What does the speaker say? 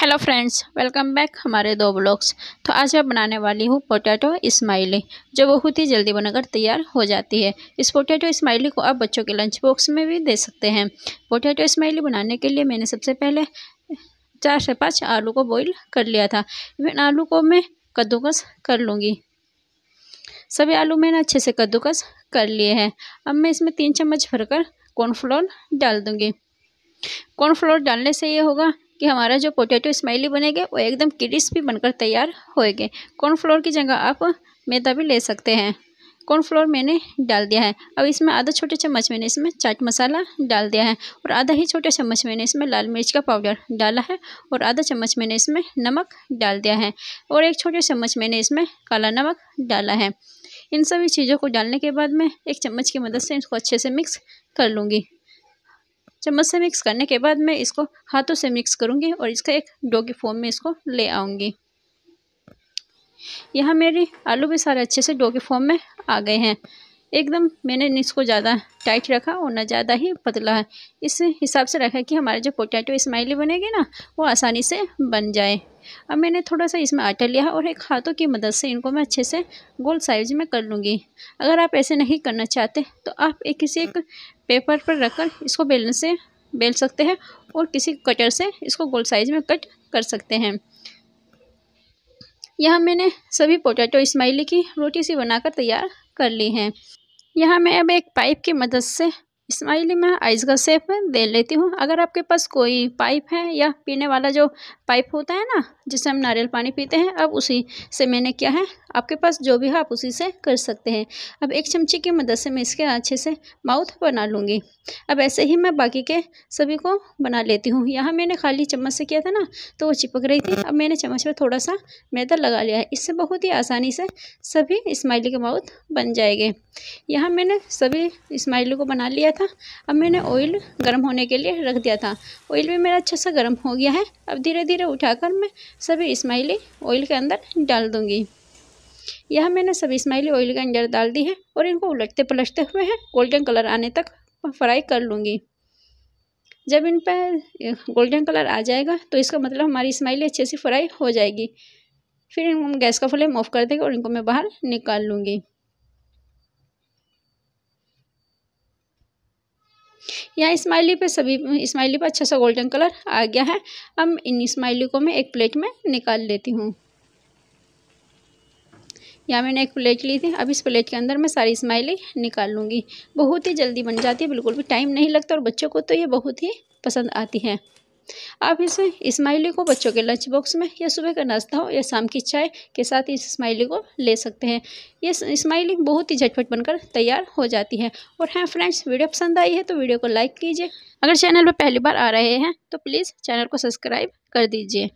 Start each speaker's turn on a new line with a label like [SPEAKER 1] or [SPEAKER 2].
[SPEAKER 1] hello friends welcome back हमारे दो blogs तो आज मैं बनाने वाली हूँ पोटैटो इस्माइली जो बहुत ही जल्दी बनकर तैयार हो जाती है इस पोटैटो इस्माइली को आप बच्चों के लंच बॉक्स में भी दे सकते हैं पोटैटो इस्माइली बनाने के लिए मैंने सबसे पहले चार से पाँच आलू को बॉईल कर लिया था इवन आलू को मैं कद्दूकस कर लूँगी सभी आलू मैंने अच्छे से कद्दूकस कर लिए हैं अब मैं इसमें तीन चम्मच भरकर कॉर्नफ्लोर डाल दूँगी कॉर्नफ्लोर डालने से ये होगा कि हमारा जो पोटैटो स्माइली बनेगा वो एकदम क्रिस्पी बनकर तैयार होएगा कॉर्नफ्लोर की जगह आप मैदा भी ले सकते हैं कॉर्नफ्लोर मैंने डाल दिया है अब इसमें आधा छोटे चम्मच मैंने इसमें चाट मसाला डाल दिया है और आधा ही छोटे चम्मच मैंने इसमें लाल मिर्च का पाउडर डाला है और आधा चम्मच मैंने इसमें नमक डाल दिया है और एक छोटे चम्मच मैंने इसमें काला नमक डाला है इन सभी चीज़ों को डालने के बाद मैं एक चम्मच की मदद से इसको अच्छे से मिक्स कर लूँगी चम्मच से मिक्स करने के बाद मैं इसको हाथों से मिक्स करूँगी और इसका एक डोगी फॉर्म में इसको ले आऊँगी यहाँ मेरे आलू भी सारे अच्छे से डोगी फॉर्म में आ गए हैं एकदम मैंने इसको ज़्यादा टाइट रखा और ना ज़्यादा ही पतला है इस हिसाब से रखा कि हमारे जो पोटैटो स्माइली बनेगी ना वो आसानी से बन जाए अब मैंने थोड़ा सा इसमें आटा लिया और एक हाथों की मदद से इनको मैं अच्छे से गोल साइज में कर लूँगी अगर आप ऐसे नहीं करना चाहते तो आप एक किसी एक पेपर पर रखकर इसको बेलन से बेल सकते हैं और किसी कटर से इसको गोल साइज में कट कर सकते हैं यहाँ मैंने सभी पोटैटो इस्माइली की रोटी सी बनाकर तैयार कर ली हैं यहाँ मैं अब एक पाइप की मदद से इस्माइली में आइस का सेप दे लेती हूँ अगर आपके पास कोई पाइप है या पीने वाला जो पाइप होता है ना जिससे हम नारियल पानी पीते हैं अब उसी से मैंने क्या है आपके पास जो भी है आप उसी से कर सकते हैं अब एक चमचे की मदद से मैं इसके अच्छे से माउथ बना लूँगी अब ऐसे ही मैं बाकी के सभी को बना लेती हूँ यहाँ मैंने खाली चम्मच से किया था ना तो वो चिपक रही थी अब मैंने चम्मच में थोड़ा सा मैदा लगा लिया है इससे बहुत ही आसानी से सभी इस्माइली के माउथ बन जाएंगे यहाँ मैंने सभी इस्माइली को बना लिया था अब मैंने ऑयल गर्म होने के लिए रख दिया था ऑयल भी मेरा अच्छा सा गर्म हो गया है अब धीरे धीरे उठाकर मैं सभी इस्माइली ऑयल के अंदर डाल दूँगी यह मैंने सब स्माइली ऑयल के अंदर डाल दी है और इनको उलटते पलटते हुए हैं गोल्डन कलर आने तक फ्राई कर लूँगी जब इन पर गोल्डन कलर आ जाएगा तो इसका मतलब हमारी स्माइली अच्छे से फ्राई हो जाएगी फिर हम गैस का फ्लेम ऑफ कर देंगे और इनको मैं बाहर निकाल लूँगी यहाँ इस्माइली पे सभी इस्माइली पे अच्छा सा गोल्डन कलर आ गया है अब इन स्माइली को मैं एक प्लेट में निकाल लेती हूँ यहाँ मैंने एक प्लेट ली थी अब इस प्लेट के अंदर मैं सारी स्माइली निकाल लूँगी बहुत ही जल्दी बन जाती है बिल्कुल भी टाइम नहीं लगता और बच्चों को तो ये बहुत ही पसंद आती है आप इस स्माइली को बच्चों के लंच बॉक्स में या सुबह का नाश्ता हो या शाम की चाय के साथ इस स्माइली को ले सकते हैं ये स्माइली बहुत ही झटपट बनकर तैयार हो जाती है और हाँ फ्रेंड्स वीडियो पसंद आई है तो वीडियो को लाइक कीजिए अगर चैनल पर पहली बार आ रहे हैं तो प्लीज़ चैनल को सब्सक्राइब कर दीजिए